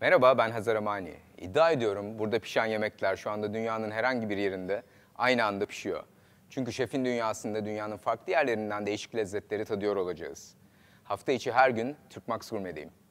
Merhaba ben Hazar Amani. İddia ediyorum burada pişen yemekler şu anda dünyanın herhangi bir yerinde aynı anda pişiyor. Çünkü şefin dünyasında dünyanın farklı yerlerinden değişik lezzetleri tadıyor olacağız. Hafta içi her gün Türk Max Gurme'deyim.